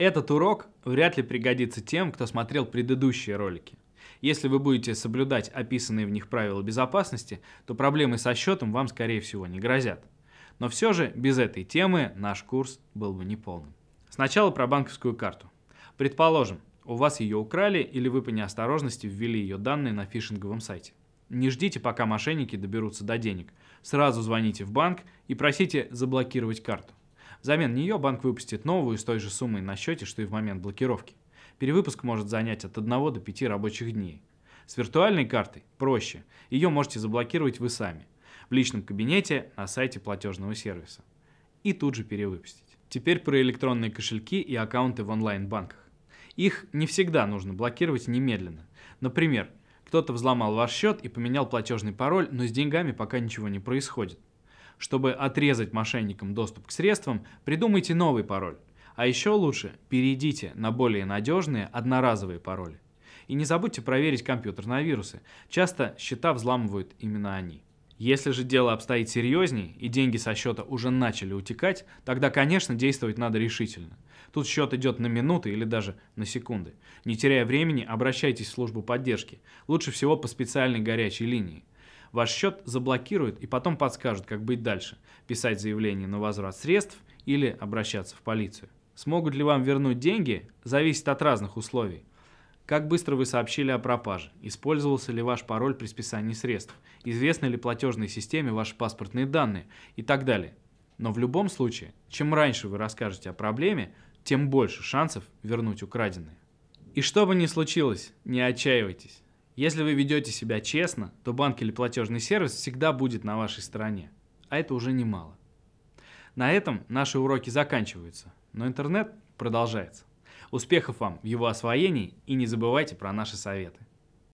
Этот урок вряд ли пригодится тем, кто смотрел предыдущие ролики. Если вы будете соблюдать описанные в них правила безопасности, то проблемы со счетом вам, скорее всего, не грозят. Но все же без этой темы наш курс был бы неполным. Сначала про банковскую карту. Предположим, у вас ее украли или вы по неосторожности ввели ее данные на фишинговом сайте. Не ждите, пока мошенники доберутся до денег. Сразу звоните в банк и просите заблокировать карту. Взамен нее банк выпустит новую с той же суммой на счете, что и в момент блокировки. Перевыпуск может занять от 1 до 5 рабочих дней. С виртуальной картой проще. Ее можете заблокировать вы сами. В личном кабинете на сайте платежного сервиса. И тут же перевыпустить. Теперь про электронные кошельки и аккаунты в онлайн-банках. Их не всегда нужно блокировать немедленно. Например, кто-то взломал ваш счет и поменял платежный пароль, но с деньгами пока ничего не происходит. Чтобы отрезать мошенникам доступ к средствам, придумайте новый пароль. А еще лучше перейдите на более надежные одноразовые пароли. И не забудьте проверить компьютер на вирусы. Часто счета взламывают именно они. Если же дело обстоит серьезней и деньги со счета уже начали утекать, тогда, конечно, действовать надо решительно. Тут счет идет на минуты или даже на секунды. Не теряя времени, обращайтесь в службу поддержки. Лучше всего по специальной горячей линии. Ваш счет заблокируют и потом подскажут, как быть дальше. Писать заявление на возврат средств или обращаться в полицию. Смогут ли вам вернуть деньги, зависит от разных условий. Как быстро вы сообщили о пропаже? Использовался ли ваш пароль при списании средств? Известны ли платежной системе ваши паспортные данные? И так далее. Но в любом случае, чем раньше вы расскажете о проблеме, тем больше шансов вернуть украденные. И что бы ни случилось, не отчаивайтесь. Если вы ведете себя честно, то банк или платежный сервис всегда будет на вашей стороне. А это уже немало. На этом наши уроки заканчиваются, но интернет продолжается. Успехов вам в его освоении и не забывайте про наши советы.